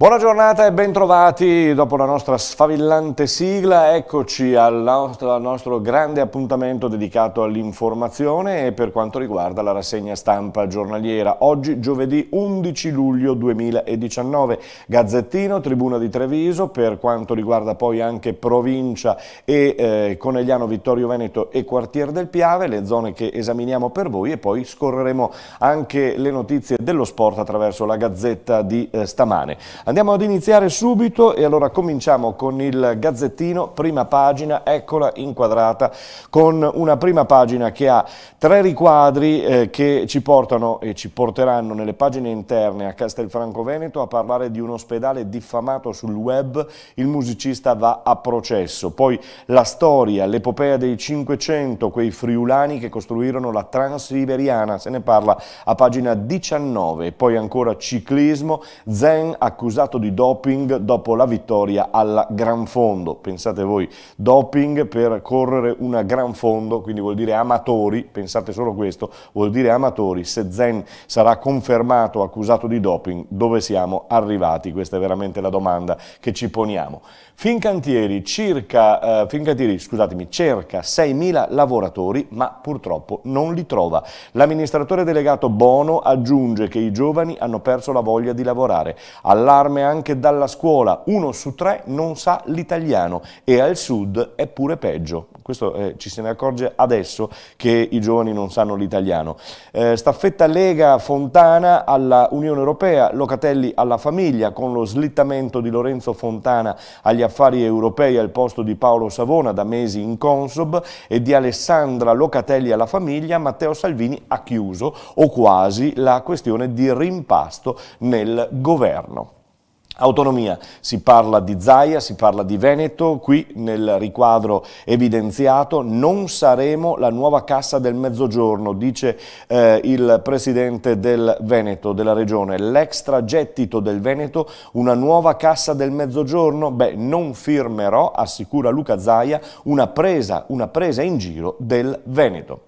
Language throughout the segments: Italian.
Buona giornata e bentrovati dopo la nostra sfavillante sigla, eccoci al nostro, al nostro grande appuntamento dedicato all'informazione e per quanto riguarda la rassegna stampa giornaliera. Oggi giovedì 11 luglio 2019, Gazzettino, Tribuna di Treviso, per quanto riguarda poi anche provincia e eh, Conegliano Vittorio Veneto e Quartier del Piave, le zone che esaminiamo per voi e poi scorreremo anche le notizie dello sport attraverso la Gazzetta di eh, stamane. Andiamo ad iniziare subito e allora cominciamo con il Gazzettino, prima pagina, eccola inquadrata, con una prima pagina che ha tre riquadri eh, che ci portano e ci porteranno nelle pagine interne a Castelfranco Veneto a parlare di un ospedale diffamato sul web, il musicista va a processo, poi la storia, l'epopea dei 500, quei friulani che costruirono la Transiberiana, se ne parla a pagina 19, poi ancora ciclismo, Zen accusato accusato di doping dopo la vittoria alla Gran Fondo. Pensate voi, doping per correre una Gran Fondo, quindi vuol dire amatori, pensate solo questo, vuol dire amatori. Se Zen sarà confermato accusato di doping, dove siamo arrivati? Questa è veramente la domanda che ci poniamo. Fincantieri, circa, eh, Fincantieri scusatemi, cerca 6.000 lavoratori, ma purtroppo non li trova. L'amministratore delegato Bono aggiunge che i giovani hanno perso la voglia di lavorare. Allarme allarme anche dalla scuola, uno su tre non sa l'italiano e al sud è pure peggio. Questo eh, ci se ne accorge adesso che i giovani non sanno l'italiano. Eh, staffetta Lega Fontana alla Unione Europea, Locatelli alla famiglia con lo slittamento di Lorenzo Fontana agli affari europei al posto di Paolo Savona da mesi in Consob e di Alessandra Locatelli alla famiglia, Matteo Salvini ha chiuso o quasi la questione di rimpasto nel governo. Autonomia, si parla di Zaia, si parla di Veneto, qui nel riquadro evidenziato non saremo la nuova cassa del mezzogiorno, dice eh, il presidente del Veneto, della regione, l'extragettito del Veneto, una nuova cassa del mezzogiorno? Beh, non firmerò, assicura Luca Zaia, una presa, una presa in giro del Veneto.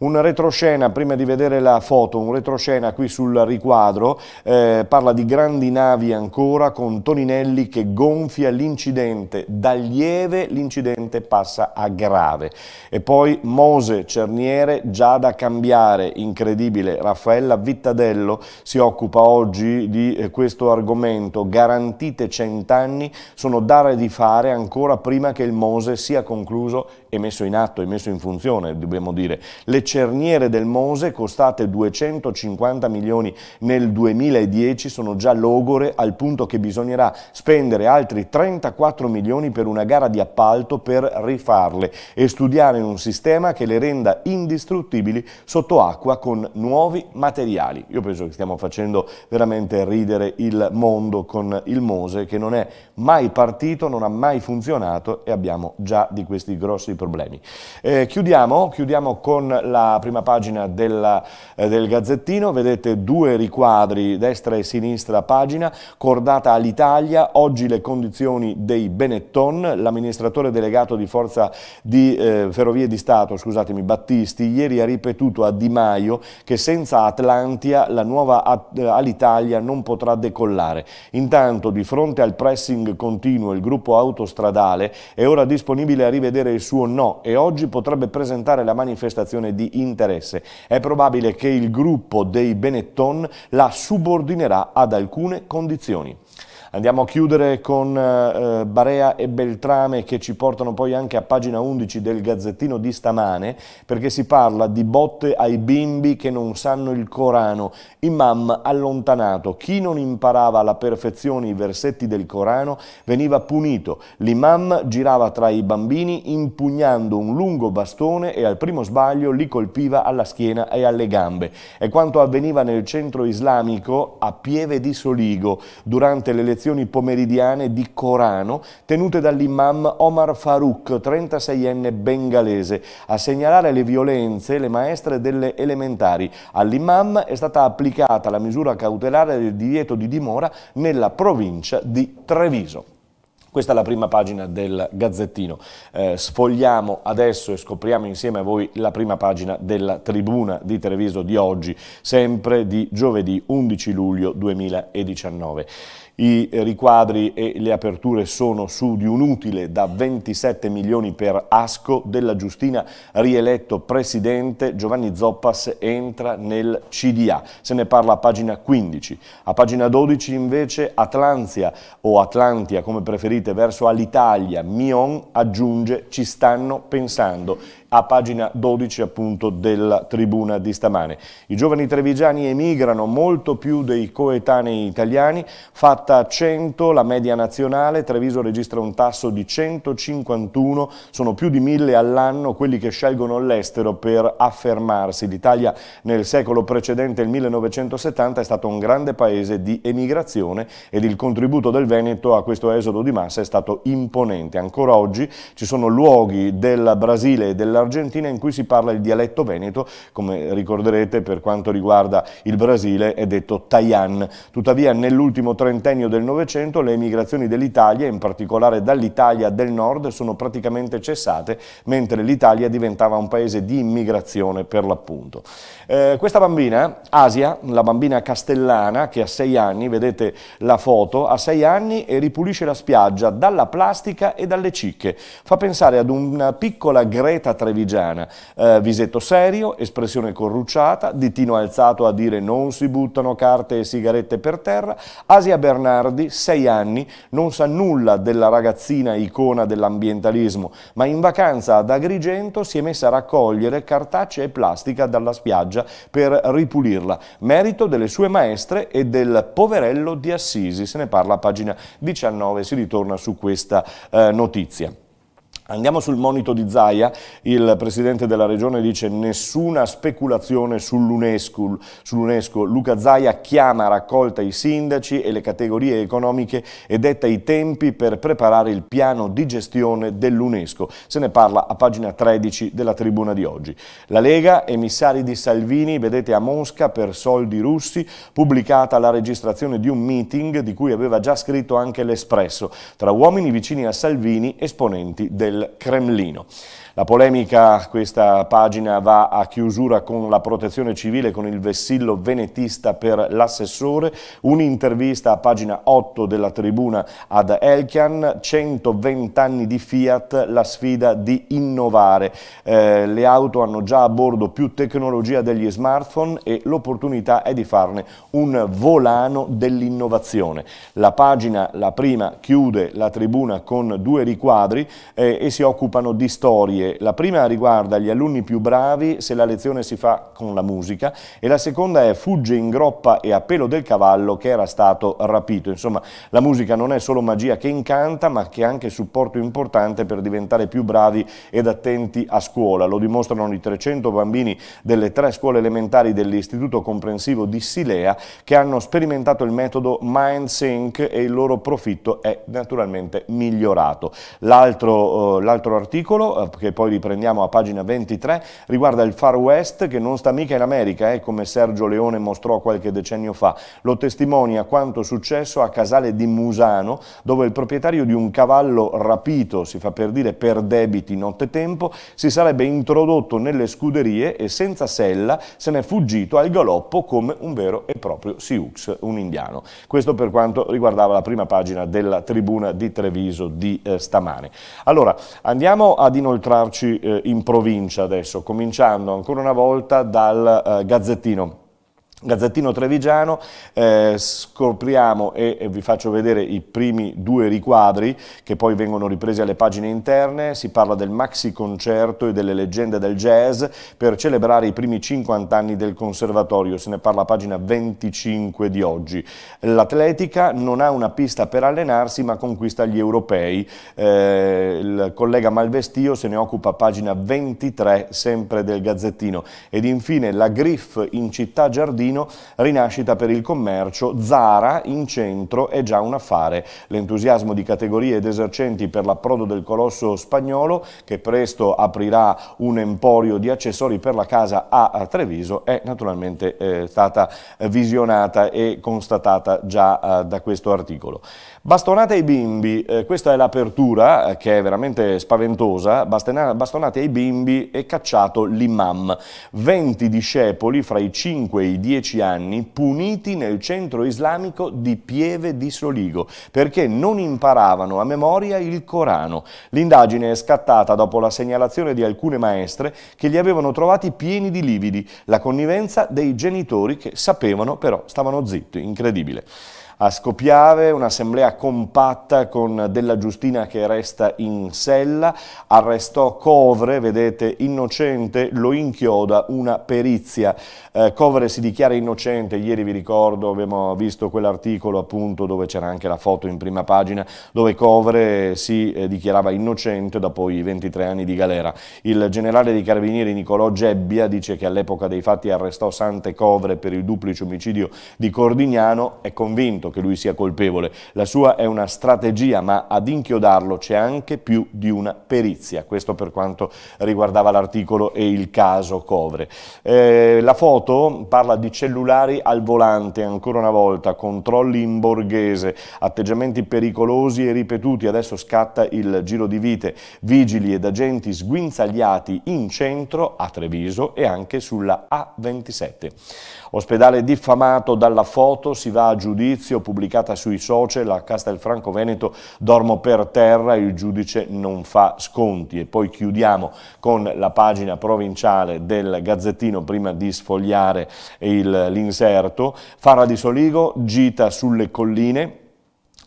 Un retroscena, prima di vedere la foto, un retroscena qui sul riquadro, eh, parla di grandi navi ancora con Toninelli che gonfia l'incidente, da lieve l'incidente passa a grave. E poi Mose, Cerniere, già da cambiare, incredibile, Raffaella Vittadello si occupa oggi di eh, questo argomento, garantite cent'anni, sono dare di fare ancora prima che il Mose sia concluso e messo in atto e messo in funzione, dobbiamo dire. Le cerniere del Mose, costate 250 milioni nel 2010, sono già logore al punto che bisognerà spendere altri 34 milioni per una gara di appalto per rifarle e studiare un sistema che le renda indistruttibili sotto acqua con nuovi materiali. Io penso che stiamo facendo veramente ridere il mondo con il Mose che non è mai partito, non ha mai funzionato e abbiamo già di questi grossi problemi. Eh, chiudiamo, chiudiamo con la alla prima pagina della, eh, del Gazzettino, vedete due riquadri, destra e sinistra pagina, cordata all'Italia, oggi le condizioni dei Benetton, l'amministratore delegato di Forza di eh, Ferrovie di Stato, scusatemi, Battisti, ieri ha ripetuto a Di Maio che senza Atlantia la nuova At eh, Alitalia non potrà decollare. Intanto di fronte al pressing continuo il gruppo autostradale è ora disponibile a rivedere il suo no e oggi potrebbe presentare la manifestazione di interesse. È probabile che il gruppo dei Benetton la subordinerà ad alcune condizioni. Andiamo a chiudere con eh, Barea e Beltrame che ci portano poi anche a pagina 11 del Gazzettino di stamane perché si parla di botte ai bimbi che non sanno il Corano. Imam allontanato, chi non imparava alla perfezione i versetti del Corano veniva punito. L'imam girava tra i bambini impugnando un lungo bastone e al primo sbaglio li colpiva alla schiena e alle gambe. È quanto avveniva nel centro islamico a Pieve di Soligo durante le lezioni lezioni pomeridiane di Corano tenute dall'imam Omar Farouk, 36enne bengalese. A segnalare le violenze le maestre delle elementari. All'imam è stata applicata la misura cautelare del divieto di dimora nella provincia di Treviso. Questa è la prima pagina del Gazzettino. Eh, sfogliamo adesso e scopriamo insieme a voi la prima pagina della Tribuna di Treviso di oggi, sempre di giovedì 11 luglio 2019. I riquadri e le aperture sono su di un utile da 27 milioni per Asco. Della Giustina, rieletto presidente, Giovanni Zoppas entra nel CDA. Se ne parla a pagina 15. A pagina 12 invece Atlantia o Atlantia, come preferite, verso Alitalia, Mion aggiunge ci stanno pensando a pagina 12 appunto della tribuna di stamane. I giovani trevigiani emigrano molto più dei coetanei italiani, fatta arrivata 100 la media nazionale, Treviso registra un tasso di 151, sono più di 1000 all'anno quelli che scelgono l'estero per affermarsi. L'Italia nel secolo precedente, il 1970, è stato un grande paese di emigrazione ed il contributo del Veneto a questo esodo di massa è stato imponente. Ancora oggi ci sono luoghi del Brasile e dell'Argentina in cui si parla il dialetto veneto, come ricorderete per quanto riguarda il Brasile è detto Tayan. Tuttavia nell'ultimo trentennio decennio del Novecento le emigrazioni dell'Italia, in particolare dall'Italia del nord, sono praticamente cessate, mentre l'Italia diventava un paese di immigrazione per l'appunto. Eh, questa bambina, Asia, la bambina castellana, che ha sei anni, vedete la foto, ha sei anni e ripulisce la spiaggia dalla plastica e dalle cicche. Fa pensare ad una piccola Greta trevigiana, eh, visetto serio, espressione corrucciata, ditino alzato a dire non si buttano carte e sigarette per terra, Asia Bernardi Bernardi, sei anni, non sa nulla della ragazzina icona dell'ambientalismo, ma in vacanza ad Agrigento si è messa a raccogliere cartacce e plastica dalla spiaggia per ripulirla, merito delle sue maestre e del poverello di Assisi, se ne parla a pagina 19, si ritorna su questa eh, notizia. Andiamo sul monito di Zaia, il presidente della regione dice nessuna speculazione sull'UNESCO, sull Luca Zaia chiama a raccolta i sindaci e le categorie economiche e detta i tempi per preparare il piano di gestione dell'UNESCO, se ne parla a pagina 13 della tribuna di oggi. La Lega, emissari di Salvini, vedete a Mosca per soldi russi, pubblicata la registrazione di un meeting di cui aveva già scritto anche l'Espresso, tra uomini vicini a Salvini, esponenti della Cremlino. La polemica, questa pagina va a chiusura con la protezione civile, con il vessillo venetista per l'assessore, un'intervista a pagina 8 della tribuna ad Elkian, 120 anni di Fiat, la sfida di innovare. Eh, le auto hanno già a bordo più tecnologia degli smartphone e l'opportunità è di farne un volano dell'innovazione. La pagina, la prima, chiude la tribuna con due riquadri eh, si occupano di storie. La prima riguarda gli alunni più bravi se la lezione si fa con la musica e la seconda è Fugge in groppa e a pelo del cavallo che era stato rapito. Insomma, la musica non è solo magia che incanta, ma che è anche supporto importante per diventare più bravi ed attenti a scuola. Lo dimostrano i 300 bambini delle tre scuole elementari dell'Istituto Comprensivo di Silea che hanno sperimentato il metodo MindSync e il loro profitto è naturalmente migliorato. L'altro l'altro articolo, eh, che poi riprendiamo a pagina 23, riguarda il Far West che non sta mica in America, eh, come Sergio Leone mostrò qualche decennio fa. Lo testimonia quanto successo a Casale di Musano, dove il proprietario di un cavallo rapito, si fa per dire per debiti nottetempo, si sarebbe introdotto nelle scuderie e senza sella se n'è fuggito al galoppo come un vero e proprio Sioux, un indiano. Questo per quanto riguardava la prima pagina della tribuna di Treviso di eh, stamane. Allora, andiamo ad inoltrarci eh, in provincia adesso, cominciando ancora una volta dal eh, Gazzettino. Gazzettino Trevigiano eh, scopriamo e, e, vi faccio vedere i primi due riquadri che poi vengono ripresi alle pagine interne, si parla del maxi concerto e delle leggende del jazz per celebrare i primi 50 anni del conservatorio, se ne parla a pagina 25 di oggi. L'atletica non ha una pista per allenarsi ma conquista gli europei, eh, il collega Malvestio se ne occupa a pagina 23 sempre del Gazzettino ed infine la Griff in città giardino Torino, rinascita per il commercio, Zara in centro è già un affare. L'entusiasmo di categorie ed esercenti per l'approdo del colosso spagnolo, che presto aprirà un emporio di accessori per la casa a Treviso, è naturalmente eh, stata visionata e constatata già eh, da questo articolo. Bastonate ai bimbi, eh, questa è l'apertura eh, che è veramente spaventosa, bastonate ai bimbi e cacciato l'imam. 20 discepoli fra i 5 e i 10 dieci anni puniti nel centro islamico di Pieve di Soligo perché non imparavano a memoria il Corano. L'indagine è scattata dopo la segnalazione di alcune maestre che li avevano trovati pieni di lividi, la connivenza dei genitori che sapevano però stavano zitti, incredibile a Scopiave, un'assemblea compatta con Della Giustina che resta in sella, arrestò Covre, vedete, innocente, lo inchioda una perizia. Eh, Covre si dichiara innocente, ieri vi ricordo abbiamo visto quell'articolo appunto dove c'era anche la foto in prima pagina dove Covre si eh, dichiarava innocente dopo i 23 anni di galera. Il generale dei carabinieri Nicolò Gebbia dice che all'epoca dei fatti arrestò Sante Covre per il duplice omicidio di Cordignano, è convinto che lui sia colpevole. La sua è una strategia, ma ad inchiodarlo c'è anche più di una perizia. Questo per quanto riguardava l'articolo e il caso Covre. Eh, la foto parla di cellulari al volante, ancora una volta, controlli in borghese, atteggiamenti pericolosi e ripetuti. Adesso scatta il giro di vite. Vigili ed agenti sguinzagliati in centro a Treviso e anche sulla A27. Ospedale diffamato dalla foto, si va a giudizio video pubblicata sui social a Castelfranco Veneto dormo per terra, il giudice non fa sconti. E poi chiudiamo con la pagina provinciale del Gazzettino prima di sfogliare l'inserto. Farra di Soligo gita sulle colline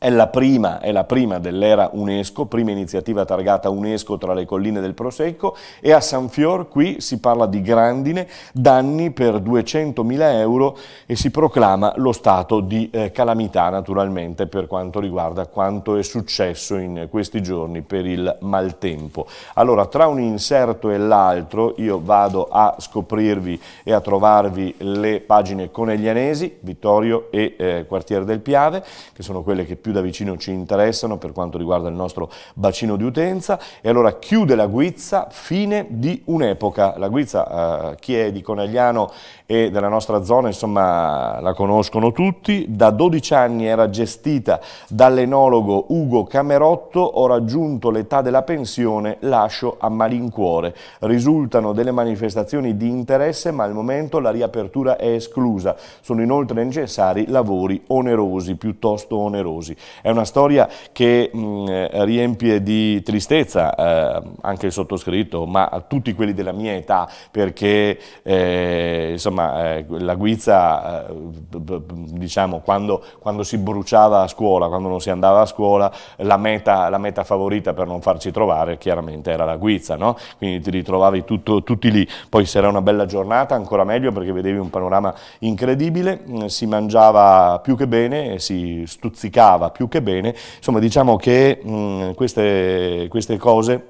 è la prima, prima dell'era UNESCO, prima iniziativa targata UNESCO tra le colline del Prosecco e a San Fior qui si parla di grandine, danni per 200.000 euro e si proclama lo stato di eh, calamità naturalmente per quanto riguarda quanto è successo in questi giorni per il maltempo. Allora tra un inserto e l'altro io vado a scoprirvi e a trovarvi le pagine coneglianesi, Vittorio e eh, Quartiere del Piave, che sono quelle che più da vicino ci interessano per quanto riguarda il nostro bacino di utenza. E allora chiude la guizza, fine di un'epoca. La guizza, eh, chi è di Conegliano e della nostra zona, insomma, la conoscono tutti. Da 12 anni era gestita dall'enologo Ugo Camerotto, ho raggiunto l'età della pensione, lascio a malincuore. Risultano delle manifestazioni di interesse, ma al momento la riapertura è esclusa. Sono inoltre necessari lavori onerosi, piuttosto onerosi. È una storia che mh, riempie di tristezza eh, anche il sottoscritto, ma tutti quelli della mia età, perché eh, insomma, eh, la guizza, eh, diciamo, quando, quando, si bruciava a scuola, quando non si andava a scuola, la meta, la meta favorita per non farci trovare chiaramente era la guizza, no? quindi ti ritrovavi tutto, tutti lì. Poi se era una bella giornata, ancora meglio perché vedevi un panorama incredibile, si mangiava più che bene, si stuzzicava più che bene, insomma diciamo che mh, mm, queste, queste cose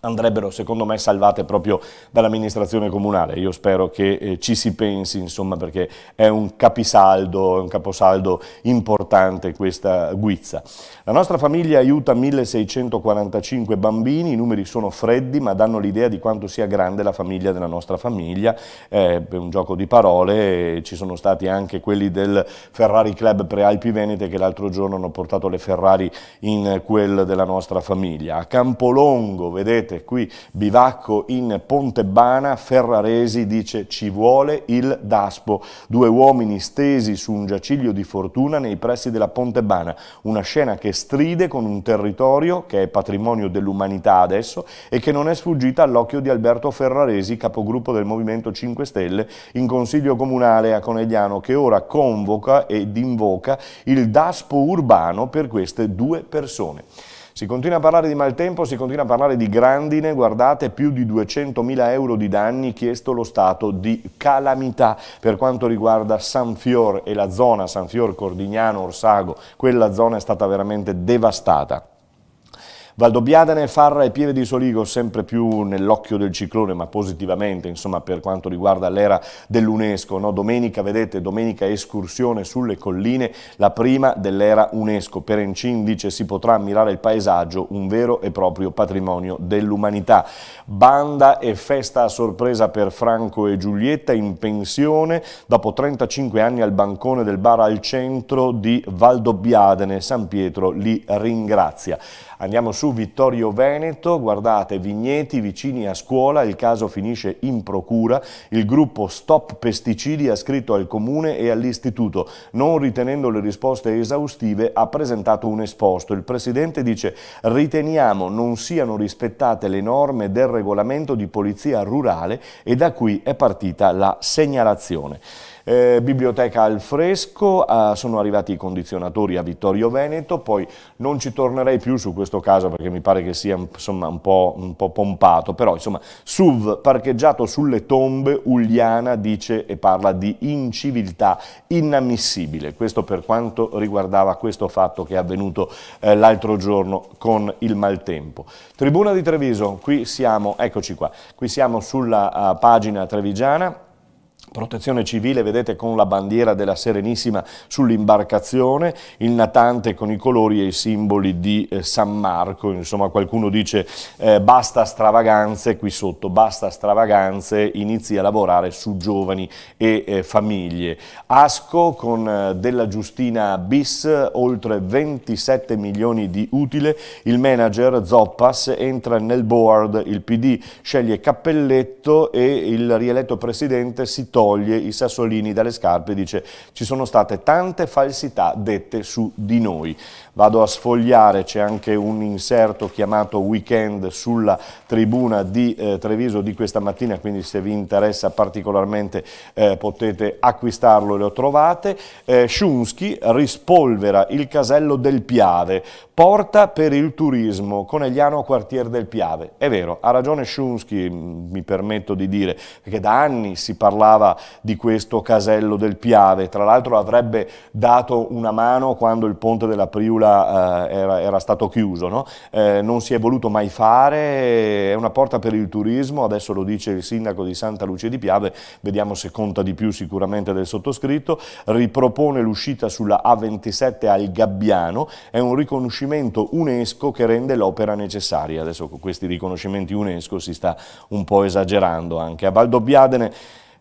andrebbero secondo me salvate proprio dall'amministrazione comunale. Io spero che eh, ci si pensi, insomma, perché è un capisaldo, è un caposaldo importante questa guizza. La nostra famiglia aiuta 1645 bambini, i numeri sono freddi, ma danno l'idea di quanto sia grande la famiglia della nostra famiglia. È eh, un gioco di parole, ci sono stati anche quelli del Ferrari Club Prealpi Venete che l'altro giorno hanno portato le Ferrari in quel della nostra famiglia. A Campolongo, vedete vedete qui Bivacco in Pontebana, Ferraresi dice ci vuole il Daspo, due uomini stesi su un giaciglio di fortuna nei pressi della Pontebana, una scena che stride con un territorio che è patrimonio dell'umanità adesso e che non è sfuggita all'occhio di Alberto Ferraresi, capogruppo del Movimento 5 Stelle, in Consiglio Comunale a Conegliano, che ora convoca ed invoca il Daspo urbano per queste due persone. Si continua a parlare di maltempo, si continua a parlare di grandine, guardate più di 200.000 euro di danni chiesto lo stato di calamità per quanto riguarda San Fior e la zona San Fior Cordignano Orsago, quella zona è stata veramente devastata. Valdobbiadene Farra e Pieve di Soligo sempre più nell'occhio del ciclone, ma positivamente insomma, per quanto riguarda l'era dell'UNESCO. No? Domenica, vedete, domenica escursione sulle colline, la prima dell'era UNESCO. Per Encin dice si potrà ammirare il paesaggio, un vero e proprio patrimonio dell'umanità. Banda e festa a sorpresa per Franco e Giulietta in pensione dopo 35 anni al bancone del bar al centro di Valdobbiadene. San Pietro li ringrazia. Andiamo su Vittorio Veneto, guardate, Vigneti vicini a scuola, il caso finisce in procura. Il gruppo Stop Pesticidi ha scritto al comune e all'istituto, non ritenendo le risposte esaustive ha presentato un esposto. Il presidente dice riteniamo non siano rispettate le norme del regolamento di polizia rurale e da qui è partita la segnalazione. Eh, biblioteca al fresco, eh, sono arrivati i condizionatori a Vittorio Veneto, poi non ci tornerei più su questo caso perché mi pare che sia insomma, un, po', un po' pompato, però insomma SUV parcheggiato sulle tombe, Uliana dice e parla di inciviltà inammissibile, questo per quanto riguardava questo fatto che è avvenuto eh, l'altro giorno con il maltempo. Tribuna di Treviso, qui siamo, eccoci qua, qui siamo sulla uh, pagina trevigiana, Protezione civile, vedete con la bandiera della Serenissima sull'imbarcazione, il natante con i colori e i simboli di eh, San Marco, insomma qualcuno dice eh, basta stravaganze qui sotto, basta stravaganze, inizi a lavorare su giovani e eh, famiglie. Asco con eh, della Giustina bis, oltre 27 milioni di utile, il manager Zoppas entra nel board, il PD sceglie Cappelletto e il rieletto presidente si torna toglie i sassolini dalle scarpe, dice ci sono state tante falsità dette su di noi. Vado a sfogliare, c'è anche un inserto chiamato Weekend sulla tribuna di eh, Treviso di questa mattina, quindi se vi interessa particolarmente eh, potete acquistarlo e lo trovate. Eh, Schunsky rispolvera il casello del Piave, porta per il turismo, Conegliano quartier del Piave. È vero, ha ragione Schunsky, mm, mi permetto di dire, perché da anni si parlava di questo casello del Piave. Tra l'altro avrebbe dato una mano quando il ponte della Priula eh, era, era, stato chiuso. No? Eh, non si è voluto mai fare, è una porta per il turismo, adesso lo dice il sindaco di Santa Lucia di Piave, vediamo se conta di più sicuramente del sottoscritto, ripropone l'uscita sulla A27 al Gabbiano, è un riconoscimento UNESCO che rende l'opera necessaria. Adesso con questi riconoscimenti UNESCO si sta un po' esagerando anche. A Valdobbiadene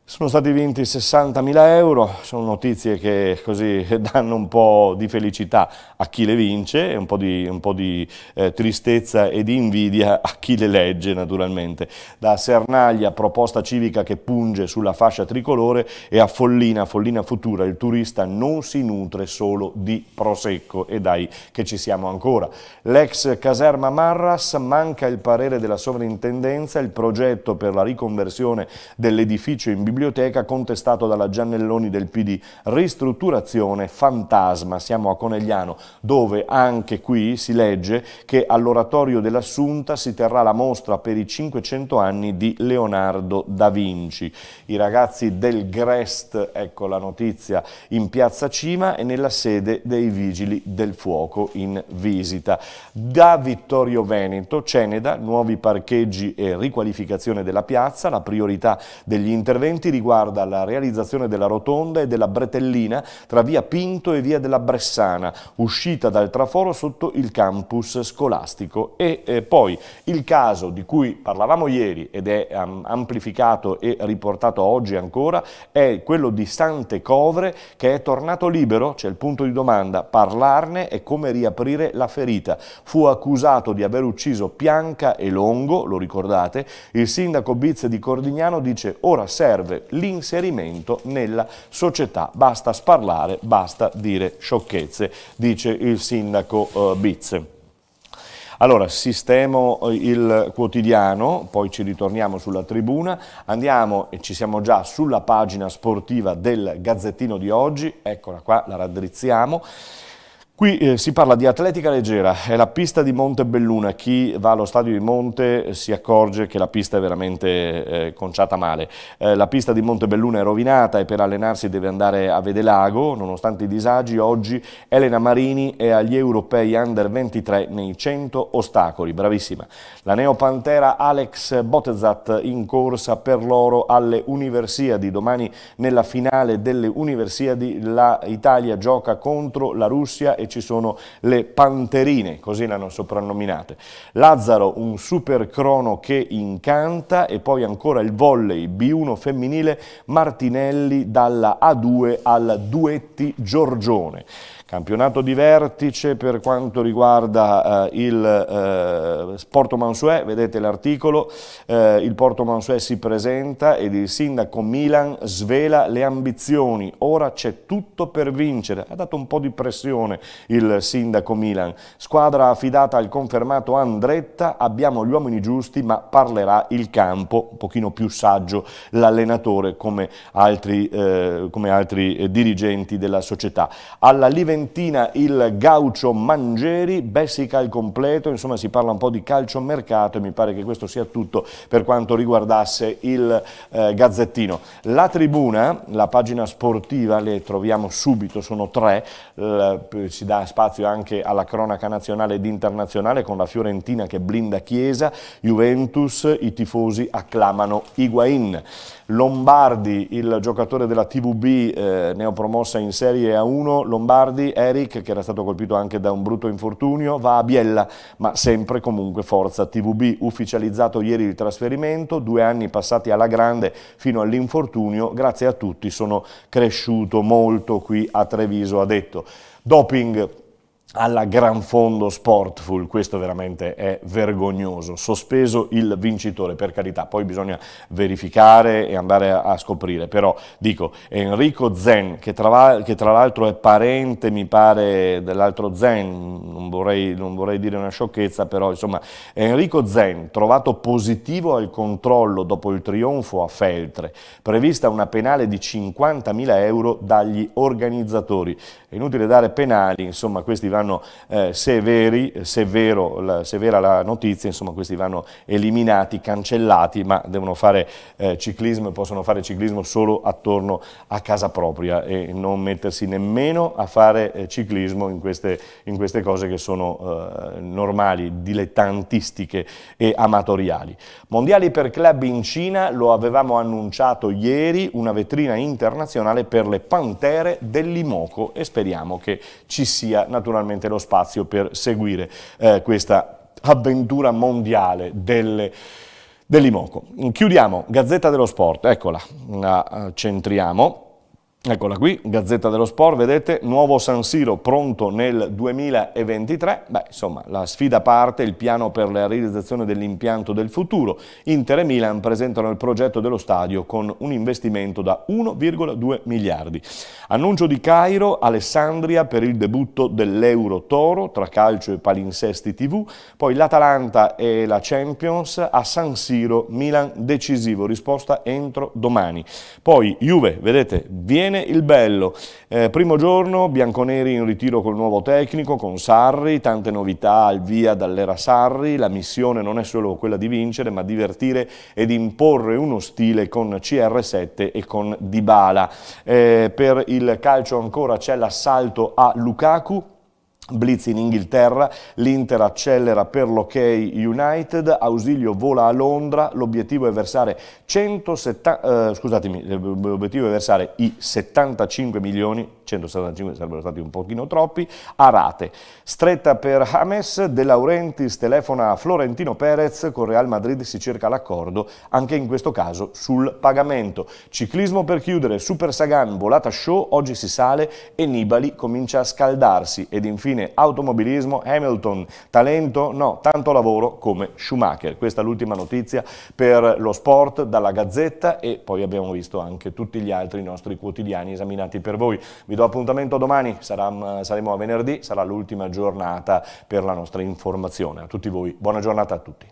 sono stati vinti 60.000 euro, sono notizie che così danno un po' di felicità a chi le vince e un po' di, un po di eh, tristezza e di invidia a chi le legge naturalmente. Da Sernaglia, proposta civica che punge sulla fascia tricolore e a Follina, Follina Futura, il turista non si nutre solo di Prosecco e dai che ci siamo ancora. L'ex caserma Marras, manca il parere della sovrintendenza, il progetto per la riconversione dell'edificio in biblioteca biblioteca contestato dalla Giannelloni del PD. Ristrutturazione fantasma, siamo a Conegliano, dove anche qui si legge che all'oratorio dell'Assunta si terrà la mostra per i 500 anni di Leonardo da Vinci. I ragazzi del Grest, ecco la notizia, in piazza Cima e nella sede dei Vigili del Fuoco in visita. Da Vittorio Veneto, Ceneda, nuovi parcheggi e riqualificazione della piazza, la priorità degli interventi interventi riguarda la realizzazione della rotonda e della bretellina tra via Pinto e via della Bressana, uscita dal traforo sotto il campus scolastico. E eh, poi il caso di cui parlavamo ieri ed è um, amplificato e riportato oggi ancora è quello di Sante Covre che è tornato libero, c'è il punto di domanda, parlarne e come riaprire la ferita. Fu accusato di aver ucciso Pianca e Longo, lo ricordate, il sindaco Bizze di Cordignano dice ora serve permettere l'inserimento nella società. Basta sparlare, basta dire sciocchezze, dice il sindaco eh, Biz. Allora, sistemo eh, il quotidiano, poi ci ritorniamo sulla tribuna, andiamo e ci siamo già sulla pagina sportiva del Gazzettino di oggi, eccola qua, la raddrizziamo. Qui eh, si parla di atletica leggera, è la pista di Montebelluna, chi va allo stadio di Monte eh, si accorge che la pista è veramente eh, conciata male. Eh, la pista di Montebelluna è rovinata e per allenarsi deve andare a Vedelago, nonostante i disagi oggi Elena Marini è agli europei under 23 nei 100 ostacoli, bravissima. La neopantera Alex Botezat in corsa per l'oro alle Universiadi, domani nella finale delle Universiadi la Italia gioca contro la Russia e e ci sono le panterine, così l'hanno soprannominate. Lazzaro, un super crono che incanta e poi ancora il volley B1 femminile Martinelli dalla A2 al Duetti Giorgione. Campionato di vertice per quanto riguarda eh, il eh, Porto Mansuè, vedete l'articolo, eh, il Porto Mansuè si presenta ed il sindaco Milan svela le ambizioni, ora c'è tutto per vincere, ha dato un po' di pressione il sindaco Milan, squadra affidata al confermato Andretta, abbiamo gli uomini giusti ma parlerà il campo, un pochino più saggio l'allenatore come altri, eh, come altri eh, dirigenti della società. Alla Live Fiorentina il Gaucho Mangeri, Bessica al completo, insomma si parla un po' di calciomercato e mi pare che questo sia tutto per quanto riguardasse il eh, Gazzettino. La tribuna, la pagina sportiva, le troviamo subito, sono tre, eh, si dà spazio anche alla cronaca nazionale ed internazionale con la Fiorentina che blinda Chiesa, Juventus, i tifosi acclamano Higuain. Lombardi, il giocatore della TVB eh, neopromossa in Serie A1, Lombardi, Eric che era stato colpito anche da un brutto infortunio, va a Biella, ma sempre comunque forza TVB, ufficializzato ieri il trasferimento, due anni passati alla grande fino all'infortunio, grazie a tutti sono cresciuto molto qui a Treviso, ha detto. Doping alla Gran Fondo Sportful, questo veramente è vergognoso, sospeso il vincitore, per carità, poi bisogna verificare e andare a, a scoprire, però dico Enrico Zen, che tra, tra l'altro è parente, mi pare, dell'altro Zen, non vorrei, non vorrei dire una sciocchezza, però insomma, Enrico Zen, trovato positivo al controllo dopo il trionfo a Feltre, prevista una penale di 50.000 euro dagli organizzatori inutile dare penali, insomma questi vanno eh, severi, severo, la, severa la notizia, insomma questi vanno eliminati, cancellati, ma devono fare eh, ciclismo e possono fare ciclismo solo attorno a casa propria e non mettersi nemmeno a fare eh, ciclismo in queste, in queste, cose che sono eh, normali, dilettantistiche e amatoriali. Mondiali per club in Cina, lo avevamo annunciato ieri, una vetrina internazionale per le pantere dell'Imoco, esperienza speriamo che ci sia naturalmente lo spazio per seguire eh, questa avventura mondiale delle dell'Imoco. Chiudiamo, Gazzetta dello Sport, eccola, la eh, centriamo. Eccola qui, Gazzetta dello Sport, vedete, nuovo San Siro pronto nel 2023. Beh, insomma, la sfida parte, il piano per la realizzazione dell'impianto del futuro. Inter e Milan presentano il progetto dello stadio con un investimento da 1,2 miliardi. Annuncio di Cairo, Alessandria per il debutto dell'Euro Toro tra calcio e palinsesti TV, poi l'Atalanta e la Champions a San Siro, Milan decisivo, risposta entro domani. Poi Juve, vedete, viene Bene il bello. Eh, primo giorno, Bianconeri in ritiro col nuovo tecnico, con Sarri, tante novità al via dall'era Sarri. La missione non è solo quella di vincere, ma divertire ed imporre uno stile con CR7 e con Dybala. Eh, per il calcio ancora c'è l'assalto a Lukaku, Blitz in Inghilterra, l'Inter accelera per l'ok United, Ausilio vola a Londra, l'obiettivo è, versare 170, eh, scusatemi, eh, l'obiettivo è versare i 75 milioni, 175 sarebbero stati un pochino troppi, a rate. Stretta per James, De Laurentiis telefona a Florentino Perez, con Real Madrid si cerca l'accordo, anche in questo caso sul pagamento. Ciclismo per chiudere, Super Sagan, volata show, oggi si sale e Nibali comincia a scaldarsi ed infine medicine, automobilismo, Hamilton, talento, no, tanto lavoro come Schumacher. Questa è l'ultima notizia per lo sport dalla Gazzetta e poi abbiamo visto anche tutti gli altri nostri quotidiani esaminati per voi. Vi do appuntamento domani, sarà, mm, saremo a venerdì, sarà l'ultima giornata per la nostra informazione. A tutti voi, buona giornata a tutti.